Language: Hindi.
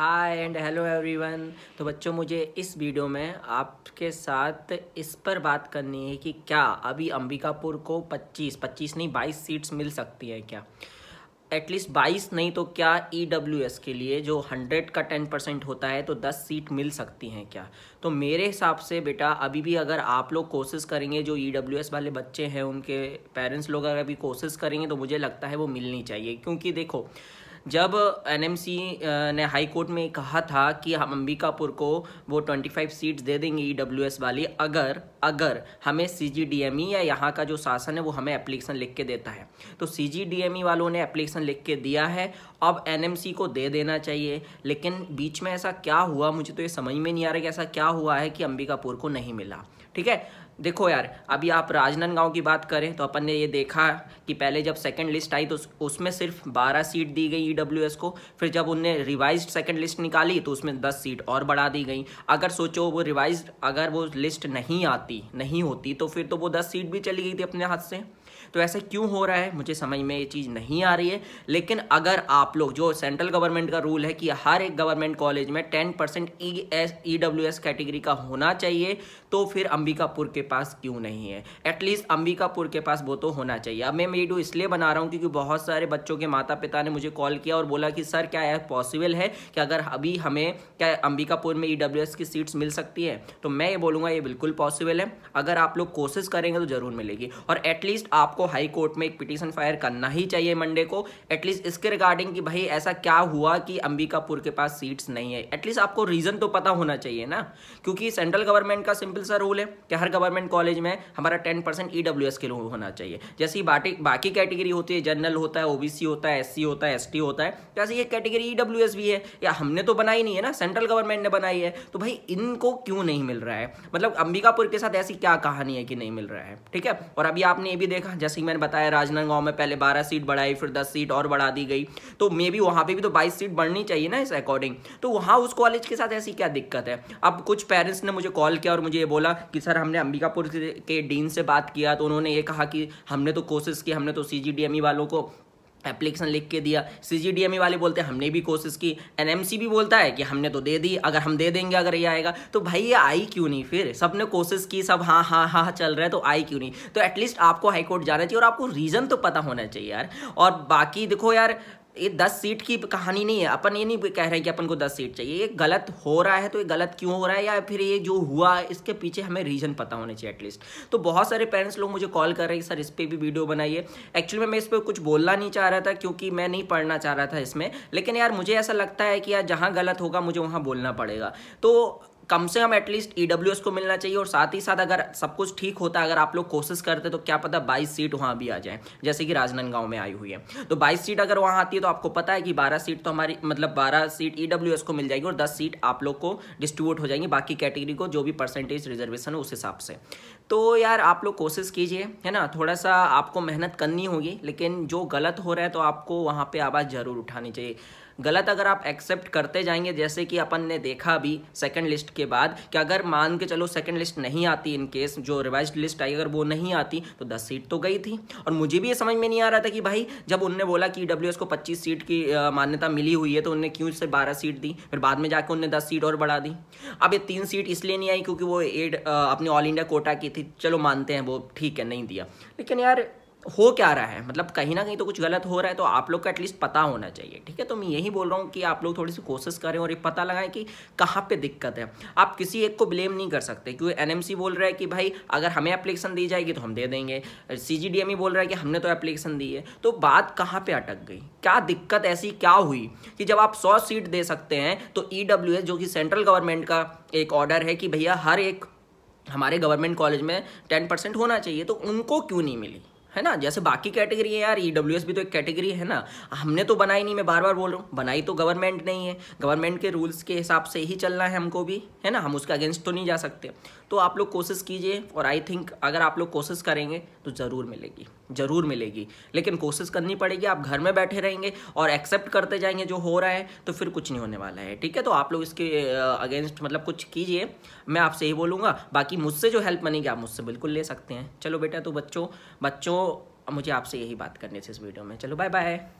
हाय एंड हेलो एवरीवन तो बच्चों मुझे इस वीडियो में आपके साथ इस पर बात करनी है कि क्या अभी अंबिकापुर को 25 25 नहीं 22 सीट्स मिल सकती है क्या एटलीस्ट 22 नहीं तो क्या ई e के लिए जो 100 का 10 परसेंट होता है तो 10 सीट मिल सकती हैं क्या तो मेरे हिसाब से बेटा अभी भी अगर आप लोग कोशिश करेंगे जो ई e वाले बच्चे हैं उनके पेरेंट्स लोग अगर अभी कोशिश करेंगे तो मुझे लगता है वो मिलनी चाहिए क्योंकि देखो जब एनएमसी ने हाई कोर्ट में कहा था कि हम अंबिकापुर को वो 25 सीट्स दे देंगे ईडब्ल्यूएस e वाली अगर अगर हमें सीजीडीएमई e या यहाँ का जो शासन है वो हमें एप्लीकेशन लिख के देता है तो सीजीडीएमई e वालों ने एप्लीकेशन लिख के दिया है अब एनएमसी को दे देना चाहिए लेकिन बीच में ऐसा क्या हुआ मुझे तो ये समझ में नहीं आ रहा कि ऐसा क्या हुआ है कि अंबिकापुर को नहीं मिला ठीक है देखो यार अभी आप राजनांदगांव की बात करें तो अपन ने ये देखा कि पहले जब सेकंड लिस्ट आई तो उस, उसमें सिर्फ 12 सीट दी गई ई e को फिर जब उनने रिवाइज सेकंड लिस्ट निकाली तो उसमें 10 सीट और बढ़ा दी गई अगर सोचो वो रिवाइज अगर वो लिस्ट नहीं आती नहीं होती तो फिर तो वो दस सीट भी चली गई थी अपने हाथ से तो ऐसा क्यों हो रहा है मुझे समझ में ये चीज़ नहीं आ रही है लेकिन अगर आप लोग जो सेंट्रल गवर्नमेंट का रूल है कि हर एक गवर्नमेंट कॉलेज में ten percent E S E W S category का होना चाहिए तो फिर अंबिकापुर के पास क्यों नहीं है एटलीस्ट अंबिकापुर के पास वो तो होना चाहिए अब मैं मेडू इसलिए बना रहा हूँ क्योंकि बहुत सारे बच्चों के माता पिता ने मुझे कॉल किया और बोला कि सर क्या यह पॉसिबल है कि अगर अभी हमें क्या अंबिकापुर में ई e की सीट्स मिल सकती है तो मैं ये बोलूँगा ये बिल्कुल पॉसिबल है अगर आप लोग कोशिश करेंगे तो ज़रूर मिलेगी और एटलीस्ट आपको आपको हाई कोर्ट में एक पिटीशन फायर करना ही चाहिए मंडे को एटलीस्ट इसके रिगार्डिंग कि भाई ऐसा क्या हुआ कि अंबिकापुर के पास सीट्स नहीं है एटलीस्ट आपको रीज़न तो पता होना चाहिए ना क्योंकि सेंट्रल गवर्नमेंट का सिंपल सा रूल है कि हर गवर्नमेंट कॉलेज में हमारा टेन परसेंट e के रूल होना चाहिए जैसे ही बाकी कैटेगरी होती है जनरल होता है ओबीसी होता है एस होता है एस होता है वैसे तो ये कैटेगरी ई e भी है या हमने तो बनाई नहीं है ना सेंट्रल गवर्नमेंट ने बनाई है तो भाई इनको क्यों नहीं मिल रहा है मतलब अंबिकापुर के साथ ऐसी क्या कहानी है कि नहीं मिल रहा है ठीक है और अभी आपने ये भी देखा जैसे जैसे ही मैंने बताया राजनांदगांव में पहले बारह सीट बढ़ाई फिर दस सीट और बढ़ा दी गई तो मे बी वहाँ पर भी तो बाईस सीट बढ़नी चाहिए ना इस अकॉर्डिंग तो वहाँ उस कॉलेज के साथ ऐसी क्या दिक्कत है अब कुछ पेरेंट्स ने मुझे कॉल किया और मुझे ये बोला कि सर हमने अंबिकापुर के डीन से बात किया तो उन्होंने ये कहा कि हमने तो कोशिश की हमने तो सी e वालों को एप्लीकेशन लिख के दिया सी e वाले बोलते हैं हमने भी कोशिश की एन भी बोलता है कि हमने तो दे दी अगर हम दे देंगे अगर ये आएगा तो भाई ये आई क्यों नहीं फिर सब ने कोशिश की सब हाँ हाँ हाँ, हाँ चल रहा है तो आई क्यों नहीं तो एटलीस्ट आपको हाईकोर्ट जाना चाहिए और आपको रीज़न तो पता होना चाहिए यार और बाकी देखो यार ये दस सीट की कहानी नहीं है अपन ये नहीं कह रहे कि अपन को दस सीट चाहिए ये गलत हो रहा है तो ये गलत क्यों हो रहा है या फिर ये जो हुआ इसके पीछे हमें रीज़न पता होने चाहिए एटलीस्ट तो बहुत सारे पेरेंट्स लोग मुझे कॉल कर रहे हैं कि सर इस पर भी वीडियो बनाइए एक्चुअली मैं इस पर कुछ बोलना नहीं चाह रहा था क्योंकि मैं नहीं पढ़ना चाह रहा था इसमें लेकिन यार मुझे ऐसा लगता है कि यार जहाँ गलत होगा मुझे वहाँ बोलना पड़ेगा तो कम से कम एटलीस्ट ई e को मिलना चाहिए और साथ ही साथ अगर सब कुछ ठीक होता अगर आप लोग कोशिश करते तो क्या पता बाईस सीट वहाँ भी आ जाए जैसे कि राजनांदगांव में आई हुई है तो बाईस सीट अगर वहाँ आती है तो आपको पता है कि बारह सीट तो हमारी मतलब बारह सीट ई e को मिल जाएगी और दस सीट आप लोग को डिस्ट्रीब्यूट हो जाएंगी बाकी कैटेगरी को जो भी परसेंटेज रिजर्वेशन है उस हिसाब से तो यार आप लोग कोशिश कीजिए है ना थोड़ा सा आपको मेहनत करनी होगी लेकिन जो गलत हो रहा है तो आपको वहाँ पर आवाज़ ज़रूर उठानी चाहिए गलत अगर आप एक्सेप्ट करते जाएंगे जैसे कि अपन ने देखा अभी सेकंड लिस्ट के बाद कि अगर मान के चलो सेकंड लिस्ट नहीं आती इन केस जो रिवाइज लिस्ट आई अगर वो नहीं आती तो दस सीट तो गई थी और मुझे भी ये समझ में नहीं आ रहा था कि भाई जब उनने बोला कि ई e को पच्चीस सीट की मान्यता मिली हुई है तो उनने क्यों से बारह सीट दी फिर बाद में जाकर उनने दस सीट और बढ़ा दी अब ये तीन सीट इसलिए नहीं आई क्योंकि वो एड अपने ऑल इंडिया कोटा की थी चलो मानते हैं वो ठीक है नहीं दिया लेकिन यार हो क्या रहा है मतलब कहीं ना कहीं तो कुछ गलत हो रहा है तो आप लोग को एटलीस्ट पता होना चाहिए ठीक है तो मैं यही बोल रहा हूँ कि आप लोग थोड़ी सी कोशिश करें और ये पता लगाएं कि कहाँ पे दिक्कत है आप किसी एक को ब्लेम नहीं कर सकते क्योंकि एनएमसी बोल रहा है कि भाई अगर हमें एप्लीकेशन दी जाएगी तो हम दे देंगे सी जी बोल रहा है कि हमने तो एप्लीकेशन दी है तो बात कहाँ पर अटक गई क्या दिक्कत ऐसी क्या हुई कि जब आप सौ सीट दे सकते हैं तो ई e जो कि सेंट्रल गवर्नमेंट का एक ऑर्डर है कि भैया हर एक हमारे गवर्नमेंट कॉलेज में टेन परसेंट होना चाहिए तो उनको क्यों नहीं मिली है ना जैसे बाकी कैटेगरी है यार ई e भी तो एक कैटेगरी है ना हमने तो बनाई नहीं मैं बार बार बोल रहा हूँ बनाई तो गवर्नमेंट नहीं है गवर्नमेंट के रूल्स के हिसाब से ही चलना है हमको भी है ना हम उसके अगेंस्ट तो नहीं जा सकते तो आप लोग कोशिश कीजिए और आई थिंक अगर आप लोग कोशिश करेंगे तो ज़रूर मिलेगी ज़रूर मिलेगी लेकिन कोशिश करनी पड़ेगी आप घर में बैठे रहेंगे और एक्सेप्ट करते जाएंगे जो हो रहा है तो फिर कुछ नहीं होने वाला है ठीक है तो आप लोग इसके अगेंस्ट मतलब कुछ कीजिए मैं आपसे यही बोलूँगा बाकी मुझसे जो हेल्प बनेगी आप मुझसे बिल्कुल ले सकते हैं चलो बेटा तो बच्चों बच्चों तो मुझे आपसे यही बात करनी थी इस वीडियो में चलो बाय बाय